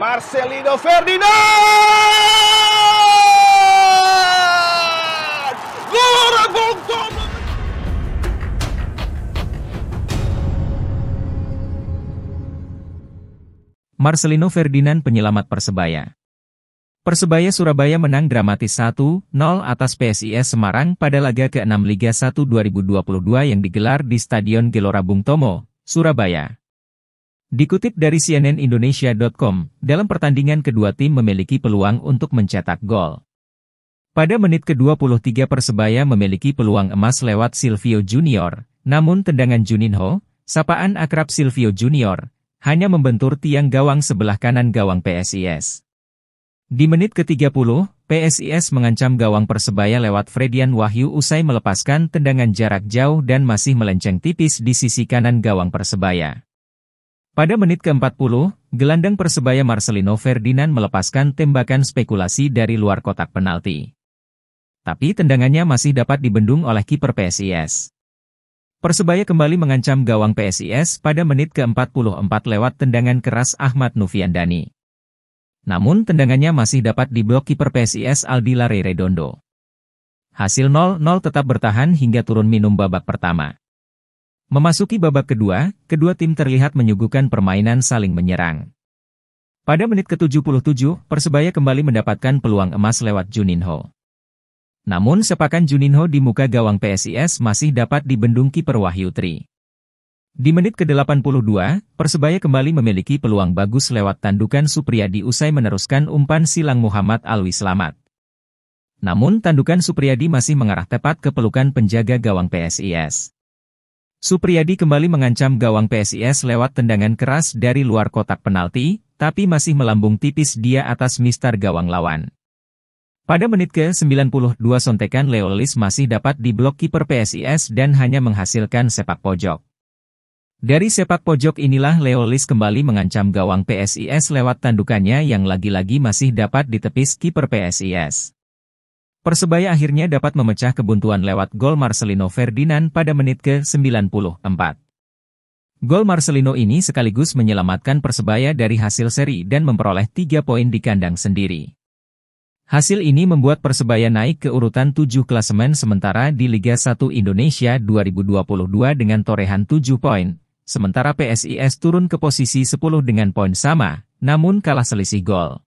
Marcelino Ferdinand! Glória Gontoma! Marcelino Ferdinand penyelamat Persebaya. Persebaya Surabaya menang dramatis 1-0 atas PSIS Semarang pada laga ke-6 Liga 1 2022 yang digelar di Stadion Gelora Bung Tomo, Surabaya. Dikutip dari CNN Indonesia.com, dalam pertandingan kedua tim memiliki peluang untuk mencetak gol. Pada menit ke-23 Persebaya memiliki peluang emas lewat Silvio Junior, namun tendangan Juninho, sapaan akrab Silvio Junior, hanya membentur tiang gawang sebelah kanan gawang PSIS. Di menit ke-30, PSIS mengancam gawang Persebaya lewat Fredian Wahyu usai melepaskan tendangan jarak jauh dan masih melenceng tipis di sisi kanan gawang Persebaya. Pada menit ke-40, gelandang Persebaya Marcelino Ferdinand melepaskan tembakan spekulasi dari luar kotak penalti. Tapi tendangannya masih dapat dibendung oleh kiper PSIS. Persebaya kembali mengancam gawang PSIS pada menit ke-44 lewat tendangan keras Ahmad Nufian Nufiandani. Namun tendangannya masih dapat diblok kiper PSIS Aldila Redondo. Hasil 0-0 tetap bertahan hingga turun minum babak pertama. Memasuki babak kedua, kedua tim terlihat menyuguhkan permainan saling menyerang. Pada menit ke-77, Persebaya kembali mendapatkan peluang emas lewat Juninho. Namun sepakan Juninho di muka gawang PSIS masih dapat dibendung kiper Wahyu Tri. Di menit ke-82, Persebaya kembali memiliki peluang bagus lewat tandukan Supriyadi usai meneruskan umpan silang Muhammad Alwi selamat. Namun tandukan Supriyadi masih mengarah tepat ke pelukan penjaga gawang PSIS. Supriyadi kembali mengancam gawang PSIS lewat tendangan keras dari luar kotak penalti, tapi masih melambung tipis dia atas mistar gawang lawan. Pada menit ke-92 sontekan Leolis masih dapat diblok kiper PSIS dan hanya menghasilkan sepak pojok. Dari sepak pojok inilah Leolis kembali mengancam gawang PSIS lewat tandukannya yang lagi-lagi masih dapat ditepis kiper PSIS. Persebaya akhirnya dapat memecah kebuntuan lewat gol Marcelino Ferdinand pada menit ke-94. Gol Marcelino ini sekaligus menyelamatkan Persebaya dari hasil seri dan memperoleh 3 poin di kandang sendiri. Hasil ini membuat Persebaya naik ke urutan 7 klasemen sementara di Liga 1 Indonesia 2022 dengan torehan 7 poin, sementara PSIS turun ke posisi 10 dengan poin sama, namun kalah selisih gol.